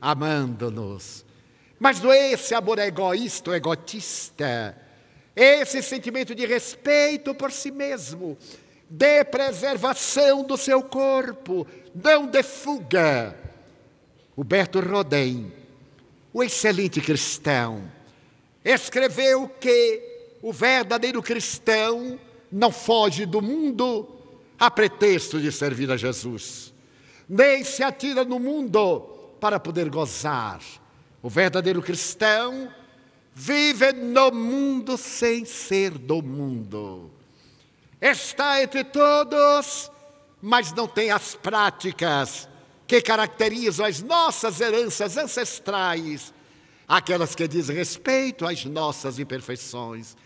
amando-nos. Mas não é esse amor egoísta, egotista, é esse sentimento de respeito por si mesmo, de preservação do seu corpo, não de fuga. Huberto Rodem, o excelente cristão, escreveu que o verdadeiro cristão não foge do mundo a pretexto de servir a Jesus, nem se atira no mundo para poder gozar. O verdadeiro cristão vive no mundo sem ser do mundo. Está entre todos, mas não tem as práticas que caracterizam as nossas heranças ancestrais, aquelas que dizem respeito às nossas imperfeições